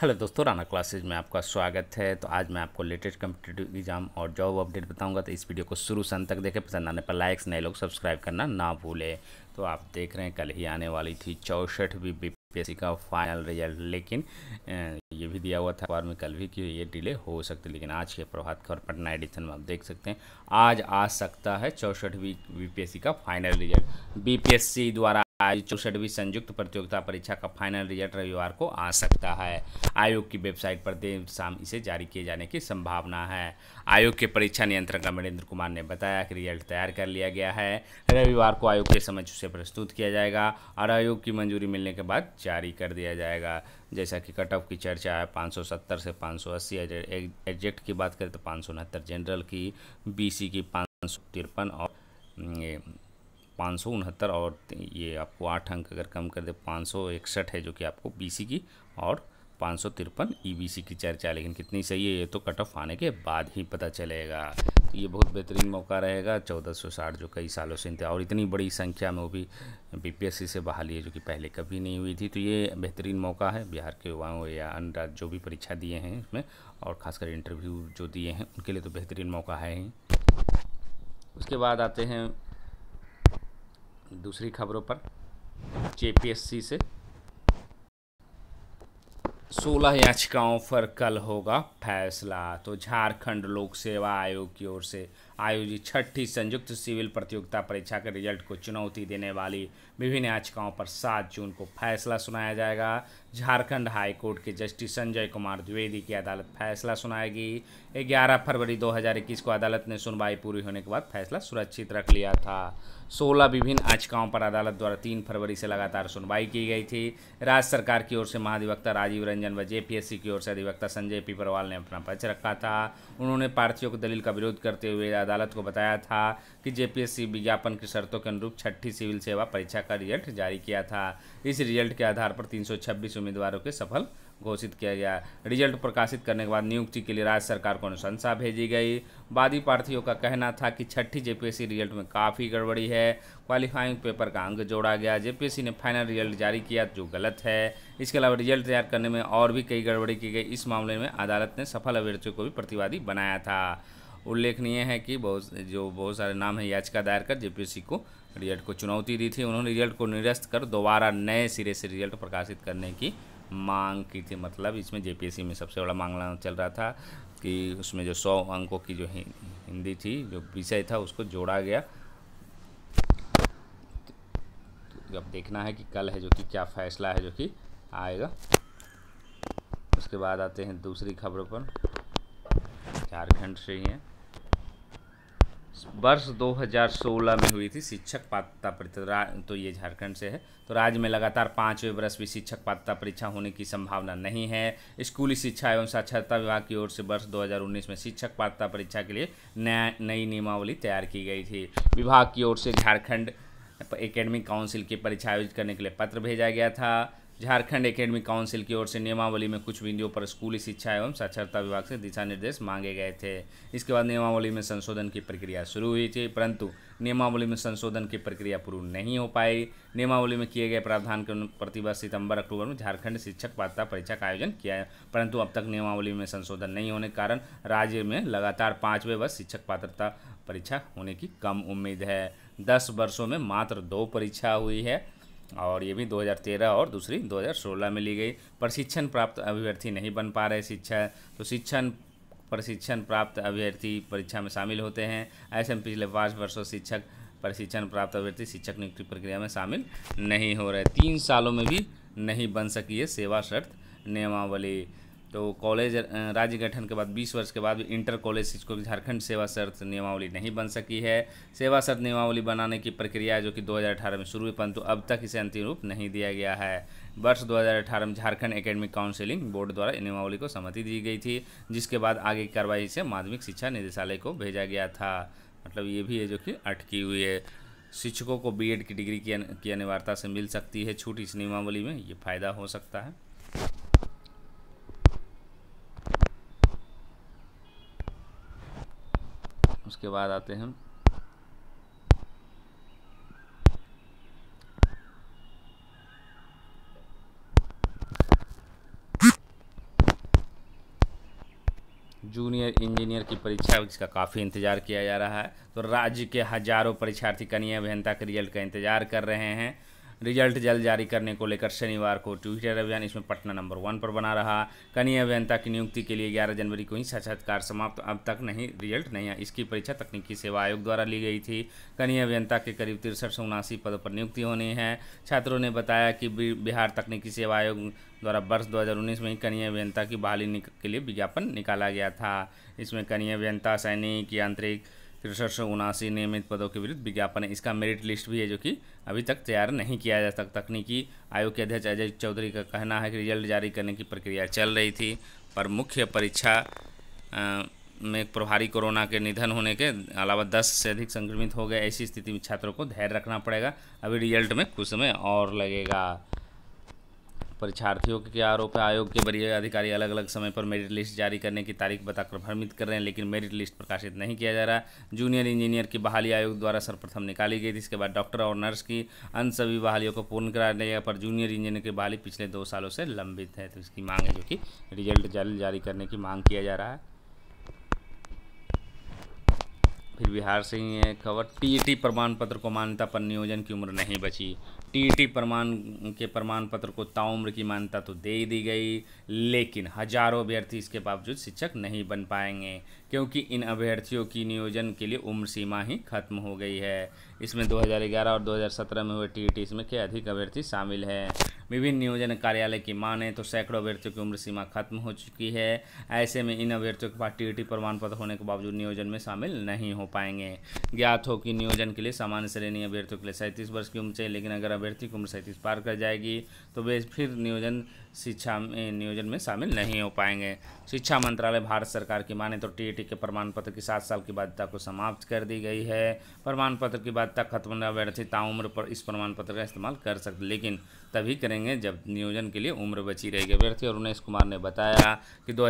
hello दोस्तों Rana classes में आपका स्वागत है तो आज मैं आपको लेटेस्ट कम्पिटेटिव एग्जाम और जॉब अपडेट बताऊंगा तो इस वीडियो को शुरू से अंत तक देखें पसंद आने पर लाइक्स नए लोग सब्सक्राइब करना ना भूलें तो आप देख रहे हैं कल ही आने वाली थी चौसठवीं बी का फाइनल रिजल्ट लेकिन ये भी दिया हुआ था अखबार में कल भी कि ये डिले हो सकती लेकिन आज के प्रभात खबर पटना एडिशन में आप देख सकते हैं आज आ सकता है चौसठवीं बी का फाइनल रिजल्ट बी द्वारा आज चौसठवीं संयुक्त प्रतियोगिता परीक्षा का फाइनल रिजल्ट रविवार को आ सकता है आयोग की वेबसाइट पर देर शाम इसे जारी किए जाने की संभावना है आयोग के परीक्षा नियंत्रण कमलेंद्र कुमार ने बताया कि रिजल्ट तैयार कर लिया गया है रविवार को आयोग के समझ उसे प्रस्तुत किया जाएगा और आयोग की मंजूरी मिलने के बाद जारी कर दिया जाएगा जैसा कि कट ऑफ की चर्चा है 570 से 580 एग्जेक्ट की बात करें तो पाँच जनरल की बी की पाँच और पाँच सौ उनहत्तर और ये आपको आठ अंक अगर कम कर दे पाँच सौ इकसठ है जो कि आपको बी की और पाँच सौ तिरपन ई e की चर्चा लेकिन कितनी सही है ये तो कट ऑफ आने के बाद ही पता चलेगा तो ये बहुत बेहतरीन मौका रहेगा चौदह सौ साठ जो कई सालों से और इतनी बड़ी संख्या में वो भी बीपीएससी से बहाली है जो कि पहले कभी नहीं हुई थी तो ये बेहतरीन मौका है बिहार के युवाओं या अन्य राज्य जो भी परीक्षा दिए हैं इसमें और खासकर इंटरव्यू जो दिए हैं उनके लिए तो बेहतरीन मौका है ही उसके बाद आते हैं दूसरी खबरों पर जेपीएससी से 16 याचिकाओं पर कल होगा फैसला तो झारखंड लोक सेवा आयोग की ओर से आयोजित छठी संयुक्त सिविल प्रतियोगिता परीक्षा के रिजल्ट को चुनौती देने वाली विभिन्न याचिकाओं पर 7 जून को फैसला सुनाया जाएगा झारखंड हाई कोर्ट के जस्टिस संजय कुमार द्विवेदी की अदालत फैसला सुनाएगी 11 फरवरी 2021 को अदालत ने सुनवाई पूरी होने के बाद फैसला सुरक्षित रख लिया था सोलह विभिन्न याचिकाओं पर अदालत द्वारा तीन फरवरी से लगातार सुनवाई की गई थी राज्य सरकार की ओर से महाधिवक्ता राजीव रंजन व जेपीएससी की ओर से अधिवक्ता संजय पीपरवाल ने अपना पक्ष रखा था उन्होंने पार्थियों की दलील का विरोध करते हुए अदालत को बताया था कि जेपीएससी विज्ञापन की शर्तों के अनुरूप छठी सिविल सेवा परीक्षा का रिजल्ट जारी किया था इस रिजल्ट के आधार पर तीन उम्मीदवारों के सफल घोषित किया गया रिजल्ट प्रकाशित करने के बाद नियुक्ति के लिए राज्य सरकार को अनुशंसा भेजी गई वादी प्रार्थियों का कहना था कि छठी जेपीएससी रिजल्ट में काफ़ी गड़बड़ी है क्वालिफाइंग पेपर का अंग जोड़ा गया जेपीएससी ने फाइनल रिजल्ट जारी किया जो गलत है इसके अलावा रिजल्ट तैयार करने में और भी कई गड़बड़ी की गई इस मामले में अदालत ने सफल अभ्यर्थियों को भी प्रतिवादी बनाया था उल्लेखनीय है कि बहुत जो बहुत सारे नाम है याचिका दायर कर जेपीएससी को रिजल्ट को चुनौती दी थी उन्होंने रिजल्ट को निरस्त कर दोबारा नए सिरे से रिजल्ट प्रकाशित करने की मांग की थी मतलब इसमें जेपीएससी में सबसे बड़ा मांगना चल रहा था कि उसमें जो सौ अंकों की जो हिंदी थी जो विषय था उसको जोड़ा गया तो अब देखना है कि कल है जो कि क्या फैसला है जो कि आएगा उसके बाद आते हैं दूसरी खबरों पर झारखंड से ही हैं वर्ष 2016 में हुई थी शिक्षक पात्रता परीक्षा तो, तो ये झारखंड से है तो राज्य में लगातार पाँचवें वर्ष भी शिक्षक पात्रता परीक्षा होने की संभावना नहीं है स्कूली शिक्षा एवं साक्षरता विभाग की ओर से वर्ष 2019 में शिक्षक पात्रता परीक्षा के लिए नया नई नियमावली तैयार की गई थी विभाग की ओर से झारखंड एकेडमिक काउंसिल की परीक्षा आयोजित करने के लिए पत्र भेजा गया था झारखंड एकेडमिक काउंसिल की ओर से नियमावली में कुछ बिंदुओं पर स्कूली शिक्षा एवं साक्षरता विभाग से दिशा निर्देश मांगे गए थे इसके बाद नियमावली में संशोधन की प्रक्रिया शुरू हुई थी परंतु नियमावली में संशोधन की प्रक्रिया पूर्ण नहीं हो पाई नियमावली में किए गए प्रावधान के प्रतिवर्ष सितंबर अक्टूबर में झारखंड शिक्षक पात्रता परीक्षा का आयोजन किया परंतु अब तक नियमावली में संशोधन नहीं होने के कारण राज्य में लगातार पाँचवें वर्ष शिक्षक पात्रता परीक्षा होने की कम उम्मीद है दस वर्षों में मात्र दो परीक्षा हुई है और ये भी 2013 और दूसरी 2016 में ली गई प्रशिक्षण प्राप्त अभ्यर्थी नहीं बन पा रहे शिक्षा तो शिक्षण प्रशिक्षण प्राप्त अभ्यर्थी परीक्षा में शामिल होते हैं ऐसे में पिछले पाँच वर्षों शिक्षक प्रशिक्षण प्राप्त अभ्यर्थी शिक्षक नियुक्ति प्रक्रिया में शामिल नहीं हो रहे तीन सालों में भी नहीं बन सकी है सेवा शर्त नियमावली तो कॉलेज राज्य गठन के बाद 20 वर्ष के बाद भी इंटर कॉलेज शिक्षकों की झारखंड सेवा शर्त नियमावली नहीं बन सकी है सेवा शर्त नियमावली बनाने की प्रक्रिया जो कि 2018 में शुरू हुई परंतु अब तक इसे अंतिम रूप नहीं दिया गया है वर्ष 2018 में झारखंड एकेडमिक काउंसिलिंग बोर्ड द्वारा नियमावली को सहमति दी गई थी जिसके बाद आगे की कार्रवाई से माध्यमिक शिक्षा निदेशालय को भेजा गया था मतलब ये भी है जो कि अटकी हुई है शिक्षकों को बी की डिग्री की अनिवार्यता से मिल सकती है छूट इस नियमावली में ये फ़ायदा हो सकता है उसके बाद आते हैं हम जूनियर इंजीनियर की परीक्षा जिसका काफ़ी इंतज़ार किया जा रहा है तो राज्य के हज़ारों परीक्षार्थी कन्या अभियंता के रिजल्ट का इंतज़ार कर रहे हैं रिजल्ट जल्द जारी करने को लेकर शनिवार को ट्विटर अभियान इसमें पटना नंबर वन पर बना रहा कनीय अभियंता की नियुक्ति के लिए ग्यारह जनवरी को ही साक्षात्कार समाप्त अब तक नहीं रिजल्ट नहीं है इसकी परीक्षा तकनीकी सेवा आयोग द्वारा ली गई थी कनीय अभियंता के करीब तिरसठ सौ उनासी पदों पर नियुक्ति होनी है छात्रों ने बताया कि बिहार तकनीकी सेवा आयोग द्वारा वर्ष 2019 में ही कनीय अभियंता की बहाली के लिए विज्ञापन निकाला गया था इसमें कनीय अभियंता सैनिक यांत्रिक तिरसठ सौ उनासी नियमित पदों के विरुद्ध विज्ञापन है इसका मेरिट लिस्ट भी है जो कि अभी तक तैयार नहीं किया जा सकता तकनीकी आयोग के अध्यक्ष अजय चौधरी का कहना है कि रिजल्ट जारी करने की प्रक्रिया चल रही थी पर मुख्य परीक्षा में प्रभारी कोरोना के निधन होने के अलावा दस से अधिक संक्रमित हो गए ऐसी स्थिति में छात्रों को धैर्य रखना पड़ेगा अभी रिजल्ट में कुछ समय और लगेगा परीक्षार्थियों के आरोप है आयोग के वरीय अधिकारी अलग अलग समय पर मेरिट लिस्ट जारी करने की तारीख बताकर भ्रमित कर रहे हैं लेकिन मेरिट लिस्ट प्रकाशित नहीं किया जा रहा जूनियर इंजीनियर की बहाली आयोग द्वारा सर्वप्रथम निकाली गई थी इसके बाद डॉक्टर और नर्स की अन्य सभी बहालियों को पूर्ण कराने पर जूनियर इंजीनियर की बहाली पिछले दो सालों से लंबित है तो इसकी मांग है जो कि रिजल्ट जल्द जारी करने की मांग किया जा रहा है फिर बिहार से ही है खबर टीईटी प्रमाण पत्र को मान्यता पर नियोजन की उम्र नहीं बची टीईटी प्रमाण के प्रमाण पत्र को ताउम्र की मान्यता तो दे ही दी गई लेकिन हजारों अभ्यर्थी इसके बावजूद शिक्षक नहीं बन पाएंगे क्योंकि इन अभ्यर्थियों की नियोजन के लिए उम्र सीमा ही खत्म हो गई है इसमें 2011 और 2017 में हुए टी इसमें के अधिक अभ्यर्थी शामिल हैं विभिन्न नियोजन कार्यालय की माने तो सैकड़ों अभ्यर्थियों की उम्र सीमा खत्म हो चुकी है ऐसे में इन अभ्यर्थियों के पास टी प्रमाण पत्र होने के बावजूद नियोजन में शामिल नहीं हो पाएंगे ज्ञात हो कि नियोजन के लिए सामान्य श्रेणी अभ्यर्थियों के लिए सैंतीस वर्ष की उम्र चाहिए लेकिन अगर अभ्यर्थी की उम्र सैंतीस पार कर जाएगी तो वे फिर नियोजन शिक्षा में नियोजन में शामिल नहीं हो पाएंगे शिक्षा मंत्रालय भारत सरकार की माने तो टी के प्रमाण पत्र की सात साल की बाध्यता को समाप्त कर दी गई है प्रमाण पत्र की बाध्यता खत्म न व्यर्थी ताउम्र पर इस प्रमाण पत्र का इस्तेमाल कर सकते लेकिन तभी करेंगे जब नियोजन के लिए उम्र बची रहेगी अभ्यर्थी उन्नीस कुमार ने बताया कि दो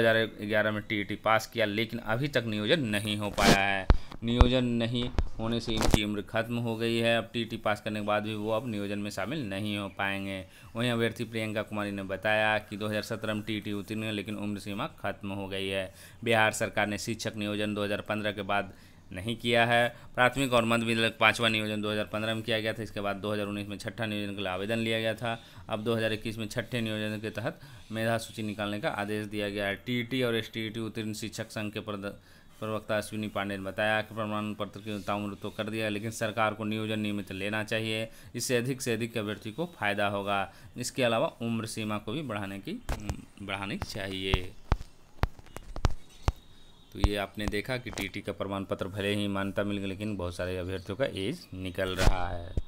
में टी पास किया लेकिन अभी तक नियोजन नहीं हो पाया है नियोजन नहीं होने से इनकी उम्र खत्म हो गई है अब टीटी पास करने के बाद भी वो अब नियोजन में शामिल नहीं हो पाएंगे वहीं अभ्यर्थी प्रियंका कुमारी ने बताया कि 2017 में टीटी उत्तीर्ण है लेकिन उम्र सीमा खत्म हो गई है बिहार सरकार ने शिक्षक नियोजन 2015 के बाद नहीं किया है प्राथमिक और मध्य विद्यालय पाँचवा नियोजन 2015 में किया गया था इसके बाद 2019 में छठा नियोजन के लिए आवेदन लिया गया था अब 2021 में छठे नियोजन के तहत मेधा सूची निकालने का आदेश दिया गया है टीटी और एस टी उत्तीर्ण शिक्षक संघ के प्रवक्ता अश्विनी पांडे ने बताया कि प्रमाण पत्र की ताम्र तो कर दिया लेकिन सरकार को नियोजन नियमित लेना चाहिए इससे अधिक से अधिक अभ्यर्थी को फायदा होगा इसके अलावा उम्र सीमा को भी बढ़ाने की बढ़ानी चाहिए तो ये आपने देखा कि टीटी का प्रमाण पत्र भले ही मान्यता मिल गई लेकिन बहुत सारे अभ्यर्थियों का एज निकल रहा है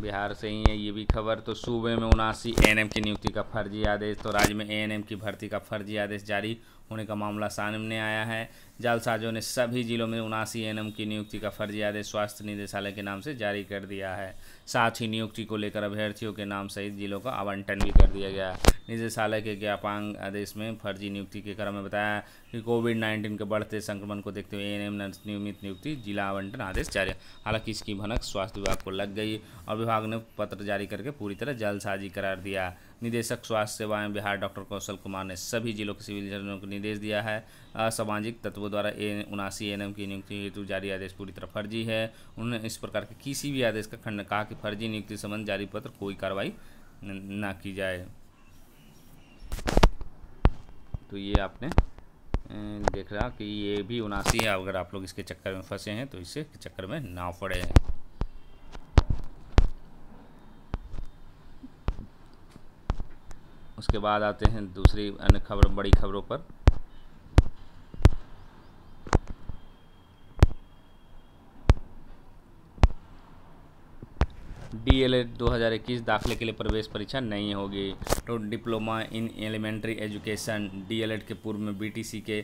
बिहार से ही है ये भी खबर तो सूबे में उनासी एएनएम की नियुक्ति का फर्जी आदेश तो राज्य में एएनएम की भर्ती का फर्जी आदेश जारी होने का मामला सामने आया है जालसाजों ने सभी जिलों में उनासी एनएम की नियुक्ति का फर्जी आदेश स्वास्थ्य निदेशालय के नाम से जारी कर दिया है साथ ही नियुक्ति को लेकर अभ्यर्थियों के नाम सहित जिलों का आवंटन भी कर दिया गया निदेशालय के ज्ञापांग आदेश में फर्जी नियुक्ति के क्रम में बताया कि कोविड नाइन्टीन के बढ़ते संक्रमण को देखते हुए एन एम नियमित नियुक्ति जिला आवंटन आदेश जारी हालांकि इसकी भनक स्वास्थ्य विभाग को लग गई और विभाग ने पत्र जारी करके पूरी तरह जालसाजी करार दिया निदेशक स्वास्थ्य सेवाएं बिहार डॉक्टर कौशल कुमार ने सभी जिलों के सिविल सर्जनों को निर्देश दिया है असामाजिक तत्वों द्वारा ए उनासी एन की नियुक्ति हेतु जारी आदेश पूरी तरह फर्जी है उन्होंने इस प्रकार के किसी भी आदेश का खंडन कहा कि फर्जी नियुक्ति संबंध जारी पत्र कोई कार्रवाई ना की जाए तो ये आपने देख रहा कि ये भी उनासी है अगर आप लोग इसके चक्कर में फंसे हैं तो इसे चक्कर में ना पड़े उसके बाद आते हैं दूसरी अन्य खबर बड़ी खबरों पर डी एल एड दाखिले के लिए प्रवेश परीक्षा नहीं होगी तो diploma in elementary education D El Ed के पूर्व में बी टी सी के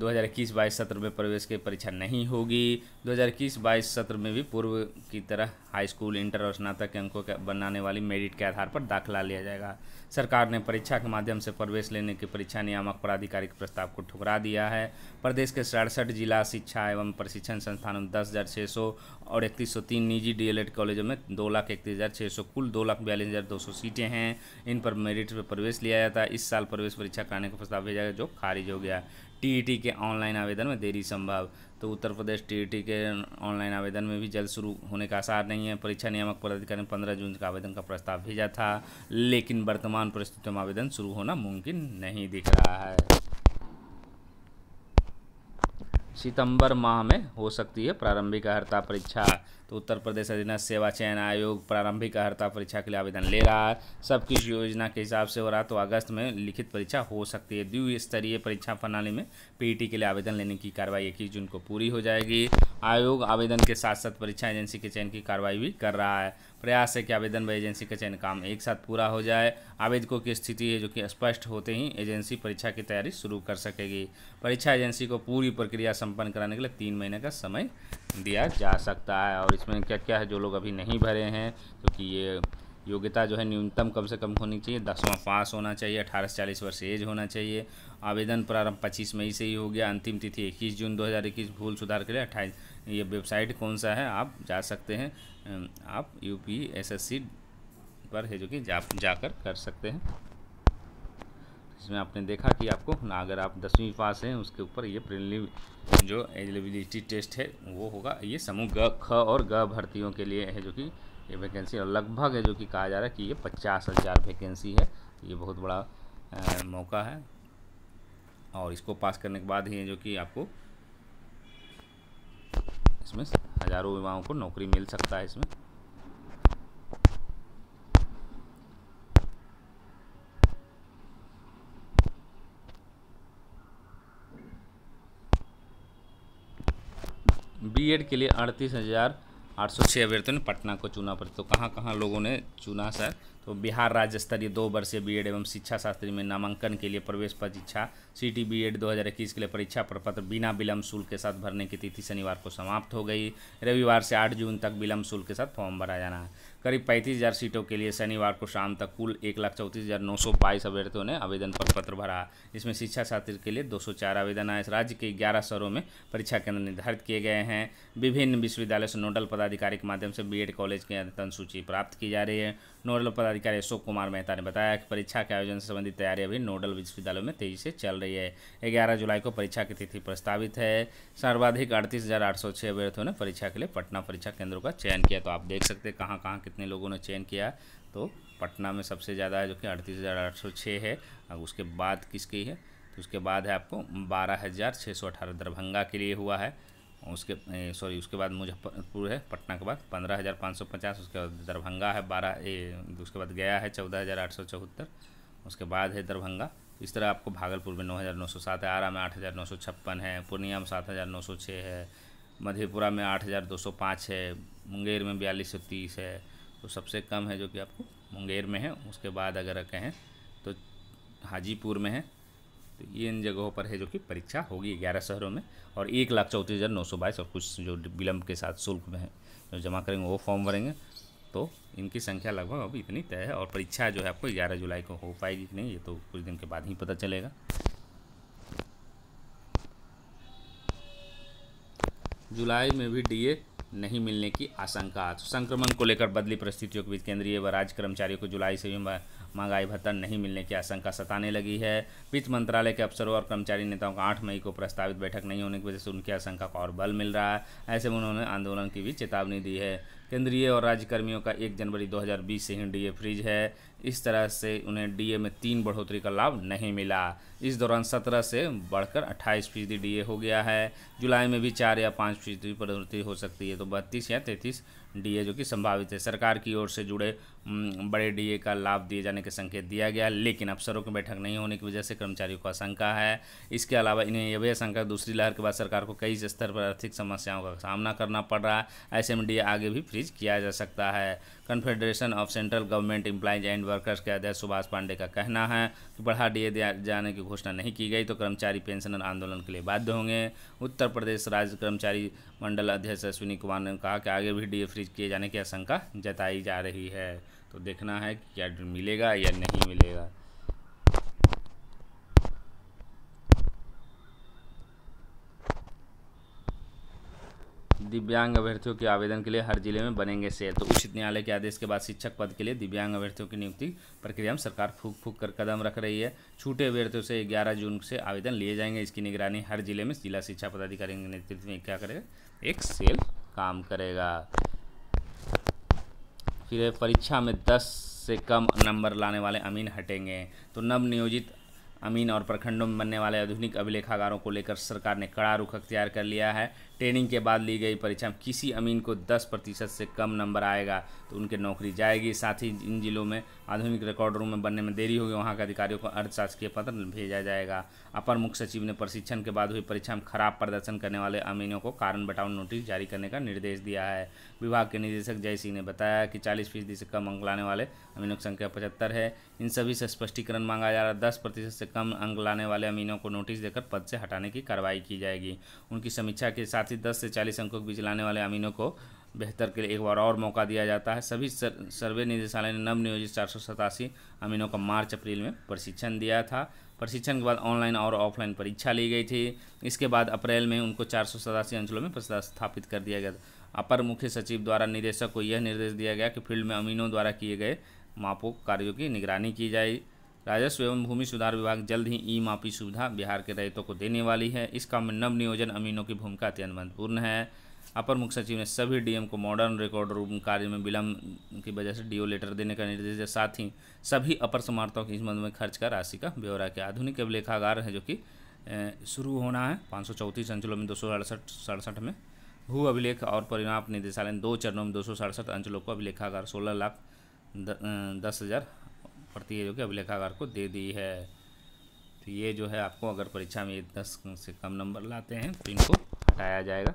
2021 हज़ार सत्र में प्रवेश की परीक्षा नहीं होगी 2021 हज़ार सत्र में भी पूर्व की तरह हाई स्कूल इंटर और स्नातक के अंकों के बनाने वाली मेरिट के आधार पर दाखिला लिया जाएगा सरकार ने परीक्षा के माध्यम से प्रवेश लेने की परीक्षा नियामक के प्रस्ताव को ठुकरा दिया है प्रदेश के सड़सठ जिला शिक्षा एवं प्रशिक्षण संस्थानों में दस हज़ार छः सौ और इकतीस सौ तीन निजी डी कॉलेजों में दो लाख इकतीस हज़ार छः सौ कुल दो लाख बयालीस हज़ार दो सौ सीटें हैं इन पर मेरिट पर प्रवेश लिया जाता है इस साल प्रवेश परीक्षा कराने का प्रस्ताव भेजा गया जो खारिज हो गया टी के ऑनलाइन आवेदन में देरी संभव तो उत्तर प्रदेश टी के ऑनलाइन आवेदन में भी जल्द शुरू होने का आसार नहीं है परीक्षा नियामक प्राधिकारी ने पंद्रह जून का आवेदन का प्रस्ताव भेजा था लेकिन वर्तमान परिस्थितियों में आवेदन शुरू होना मुमकिन नहीं दिख रहा है सितंबर माह में हो सकती है प्रारंभिक अर्ता परीक्षा तो उत्तर प्रदेश अधीनस्थ सेवा चयन आयोग प्रारंभिक अर्ता परीक्षा के लिए आवेदन ले रहा है सब किस योजना के हिसाब से हो रहा तो अगस्त में लिखित परीक्षा हो सकती है द्विस्तरीय परीक्षा प्रणाली में पीटी के लिए आवेदन लेने की कार्रवाई इक्कीस जून को पूरी हो जाएगी आयोग आवेदन के साथ साथ परीक्षा एजेंसी के चयन की कार्रवाई भी कर रहा है प्रयास है कि आवेदन व एजेंसी का चयन काम एक साथ पूरा हो जाए आवेदकों की स्थिति है जो कि स्पष्ट होते ही एजेंसी परीक्षा की तैयारी शुरू कर सकेगी परीक्षा एजेंसी को पूरी प्रक्रिया संपन्न कराने के लिए तीन महीने का समय दिया जा सकता है और इसमें क्या क्या है जो लोग अभी नहीं भरे हैं क्योंकि तो ये योग्यता जो है न्यूनतम कम से कम होनी चाहिए दसवां पास होना चाहिए अठारह से चालीस वर्ष एज होना चाहिए आवेदन प्रारंभ पच्चीस मई से ही हो गया अंतिम तिथि इक्कीस जून इक्कीस भूल सुधार के लिए अट्ठाईस ये वेबसाइट कौन सा है आप जा सकते हैं आप U P S S C पर है जो कि जा जाकर कर सकते हैं इसमें आपने देखा कि आपको अगर आप दसवीं पास हैं उसके ऊपर ये प्रिलिम जो एलिजिबिलिटी टेस्ट है वो होगा ये समूह ग ख और ग भर्तियों के लिए है जो कि ये वैकेंसी और लगभग है जो कि कहा जा रहा है कि ये पचास हज़ार वैकेंसी है ये बहुत बड़ा आ, मौका है और इसको पास करने के बाद ही है जो कि आपको इसमें हज़ारों युवाओं को नौकरी मिल सकता है इसमें बीएड के लिए अड़तीस हज़ार आठ सौ छः अभ्यर्थियों ने पटना को चुना पड़ता तो कहाँ कहाँ लोगों ने चुना सर तो बिहार राज्य स्तरीय दो वर्षीय बीएड एवं शिक्षा शास्त्री में नामांकन के लिए प्रवेश परीक्षा सीटी बीएड 2021 के लिए परीक्षा प्रपत्र बिना विलंब शुल्क के साथ भरने की तिथि शनिवार को समाप्त हो गई रविवार से आठ जून तक विलंब शुल्क के साथ फॉर्म भरा जाना है करीब पैंतीस हज़ार सीटों के लिए शनिवार को शाम तक कुल एक लाख चौंतीस हज़ार नौ सौ बाईस अभ्यर्थियों ने आवेदन पत्र भरा जिसमें शिक्षा छात्र के लिए दो सौ चार आवेदन आए राज्य के ग्यारह शहरों में परीक्षा केंद्र निर्धारित किए गए हैं विभिन्न विश्वविद्यालय से नोडल पदाधिकारी के माध्यम से बीएड कॉलेज की अद्यतन सूची प्राप्त की जा रही है नोडल पदाधिकारी अशोक कुमार मेहता ने बताया कि परीक्षा के आयोजन से संबंधित तैयारी अभी नोडल विश्वविद्यालयों में तेजी से चल रही है ग्यारह जुलाई को परीक्षा की तिथि प्रस्तावित है सर्वाधिक अड़तीस हज़ार आठ सौ छः अभ्यर्थियों ने परीक्षा के लिए पटना परीक्षा केंद्रों का चयन किया तो आप देख सकते हैं कहाँ कहाँ कितने लोगों ने चयन किया तो पटना में सबसे ज़्यादा है जो कि अड़तीस हज़ार आठ सौ छः है अब उसके बाद किसकी है तो उसके बाद है आपको बारह हज़ार छः सौ अठारह दरभंगा के लिए हुआ है उसके सॉरी उसके बाद मुजफ्फरपुर है पटना के बाद पंद्रह हज़ार पाँच सौ पचास उसके बाद दरभंगा है बारह उसके बाद गया है चौदह हज़ार आठ सौ चौहत्तर उसके बाद है दरभंगा इस तरह आपको भागलपुर में नौ हज़ार नौ सौ सात है आरा में आठ हज़ार नौ सौ छप्पन है पूर्णिया में सात हज़ार नौ सौ छः है मधेपुरा में आठ हज़ार दो सौ पाँच है मुंगेर में बयालीस सौ तीस है तो सबसे कम है जो कि आपको मुंगेर में है उसके बाद अगर कहें तो हाजीपुर में है तो ये इन जगहों पर है जो कि परीक्षा होगी ग्यारह शहरों में और एक लाख चौंतीस हज़ार नौ सौ बाईस और कुछ जो विलम्ब के साथ शुल्क में है जो जमा करेंगे वो फॉर्म भरेंगे तो इनकी संख्या लगभग अब इतनी तय है और परीक्षा जो है आपको ग्यारह जुलाई को हो पाएगी कि नहीं ये तो कुछ दिन के बाद ही पता चलेगा जुलाई में भी डीए नहीं मिलने की आशंका संक्रमण को लेकर बदली परिस्थितियों के बीच केंद्रीय व राज्य कर्मचारियों को जुलाई से भी महंगाई भत्ता नहीं मिलने की आशंका सताने लगी है वित्त मंत्रालय के अफसरों और कर्मचारी नेताओं का आठ मई को प्रस्तावित बैठक नहीं होने की वजह से उनकी आशंका को और बल मिल रहा है ऐसे में उन्होंने आंदोलन की भी चेतावनी दी है केंद्रीय और राज्य कर्मियों का एक जनवरी 2020 से ही डीए फ्रीज है इस तरह से उन्हें डीए में तीन बढ़ोतरी का लाभ नहीं मिला इस दौरान 17 से बढ़कर 28 फीसदी डी हो गया है जुलाई में भी चार या पाँच फीसदी बढ़ोतरी हो सकती है तो बत्तीस या तैंतीस डीए जो कि संभावित है सरकार की ओर से जुड़े बड़े डीए का लाभ दिए जाने के संकेत दिया गया लेकिन अफसरों की बैठक नहीं होने की वजह से कर्मचारियों को आशंका है इसके अलावा इन्हें यह भी आशंका दूसरी लहर के बाद सरकार को कई स्तर पर आर्थिक समस्याओं का सामना करना पड़ रहा है ऐसे में डीए आगे भी फ्रीज किया जा सकता है confederation of central government employees and workers के अध्यक्ष सुभाष पांडे का कहना है कि बढ़ा दिए जाने की घोषणा नहीं की गई तो कर्मचारी पेंशनर आंदोलन के लिए बाध्य होंगे उत्तर प्रदेश राज्य कर्मचारी मंडल अध्यक्ष अश्विनी कुमार ने कहा कि आगे भी डीए फ्रीज किए जाने की आशंका जताई जा रही है तो देखना है कि क्या मिलेगा या नहीं मिलेगा दिव्यांग अभ्यर्थियों के आवेदन के लिए हर जिले में बनेंगे सेल तो उचित न्यायालय के आदेश के बाद शिक्षक पद के लिए दिव्यांग अभ्यर्थियों की नियुक्ति प्रक्रिया में सरकार फूक फूक कर कदम रख रही है छूटे अभ्यर्थियों से ग्यारह जून से आवेदन लिए जाएंगे इसकी निगरानी हर जिले में जिला शिक्षा पदाधिकारी के नेतृत्व में क्या करेगा एक सेल काम करेगा फिर परीक्षा में दस से कम नंबर लाने वाले अमीन हटेंगे तो नव नियोजित अमीन और प्रखंडों में बनने वाले आधुनिक अभिलेखागारों को लेकर सरकार ने कड़ा रुख अख्तियार कर लिया है ट्रेनिंग के बाद ली गई परीक्षा में किसी अमीन को 10 प्रतिशत से कम नंबर आएगा तो उनके नौकरी जाएगी साथ ही इन जिलों में आधुनिक रिकॉर्ड रूम में बनने में देरी होगी वहाँ के अधिकारियों को अर्धशासकीय पत्र भेजा जाएगा अपर मुख्य सचिव ने प्रशिक्षण के बाद हुई परीक्षा में खराब प्रदर्शन करने वाले अमीनों को कारण बटाव नोटिस जारी करने का निर्देश दिया है विभाग के निदेशक जय सिंह ने बताया कि चालीस फीसदी से कम अंक लाने वाले अमीनों की संख्या पचहत्तर है इन सभी से स्पष्टीकरण मांगा जा रहा है दस प्रतिशत से कम अंक लाने वाले अमीनों को नोटिस देकर पद से हटाने की कार्रवाई की जाएगी उनकी समीक्षा के साथ से दस से चालीस अंकों के बीच लाने वाले अमीनों को बेहतर के लिए एक बार और मौका दिया जाता है सभी सर, सर्वे निदेशालय ने नवनियोजित चार अमीनों का मार्च अप्रैल में प्रशिक्षण दिया था प्रशिक्षण के बाद ऑनलाइन और ऑफलाइन परीक्षा ली गई थी इसके बाद अप्रैल में उनको चार अंचलों में स्थापित कर दिया गया अपर मुख्य सचिव द्वारा निदेशक को यह निर्देश दिया गया कि फील्ड में अमीनों द्वारा किए गए मापों कार्यों की निगरानी की जाए राजस्व एवं भूमि सुधार विभाग जल्द ही ई मापी सुविधा बिहार के रैतों को देने वाली है इस काम में नव नियोजन अमीनों की भूमिका अत्यंत महत्वपूर्ण है अपर मुख्य सचिव ने सभी डीएम को मॉडर्न रिकॉर्ड रूम कार्य में विलंब की वजह से डीओ लेटर देने का निर्देश है साथ ही सभी अपर समर्थकों की मंद में खर्च का राशि का ब्यौरा किया आधुनिक अभिलेखागार है जो कि शुरू होना है पाँच सौ चौंतीस अंचलों में दो सौ अड़सठ सड़सठ में भू अभिलेख और परिणाम निदेशालय दो चरणों में दो सौ सड़सठ अंचलों को अभिलेखागार सोलह लाख दस हज़ार प्रति है जो कि अभिलेखागार को दे दी है तो ये जो है आपको अगर परीक्षा में दस से कम नंबर लाते हैं तो इनको हटाया जाएगा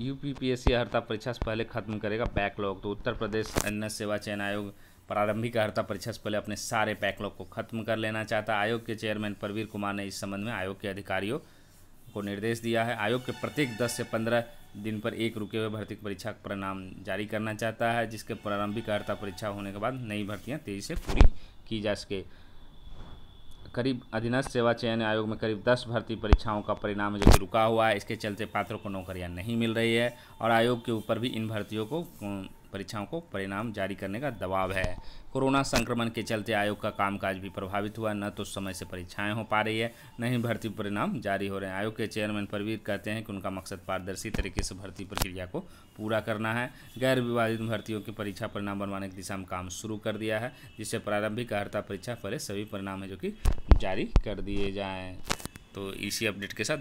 यू पी पी एस परीक्षा से पहले खत्म करेगा बैकलॉग तो उत्तर प्रदेश अन्य सेवा चयन आयोग प्रारंभिक हड़ता परीक्षा से पहले अपने सारे बैकलॉग को खत्म कर लेना चाहता आयोग के चेयरमैन परवीर कुमार ने इस संबंध में आयोग के अधिकारियों को निर्देश दिया है आयोग के प्रत्येक दस से पंद्रह दिन पर एक रुके हुए भर्ती परीक्षा का परिणाम जारी करना चाहता है जिसके प्रारंभिक अर्ता परीक्षा होने के बाद नई भर्तियाँ तेज़ी से पूरी की जा सके करीब अधीनस्थ सेवा चयन आयोग में करीब 10 भर्ती परीक्षाओं का परिणाम जो कि रुका हुआ है इसके चलते पात्रों को नौकरियां नहीं मिल रही है और आयोग के ऊपर भी इन भर्तियों को परीक्षाओं को परिणाम जारी करने का दबाव है कोरोना संक्रमण के चलते आयोग का कामकाज भी प्रभावित हुआ न तो समय से परीक्षाएं हो पा रही है न ही भर्ती परिणाम जारी हो रहे हैं आयोग के चेयरमैन परवीर कहते हैं कि उनका मकसद पारदर्शी तरीके से भर्ती प्रक्रिया को पूरा करना है गैर विवादित भर्तियों के परीक्षा परिणाम बनवाने की दिशा में काम शुरू कर दिया है जिससे प्रारंभिक अर्ता परीक्षा पर सभी परिणाम है जो कि जारी कर दिए जाएँ तो इसी अपडेट के साथ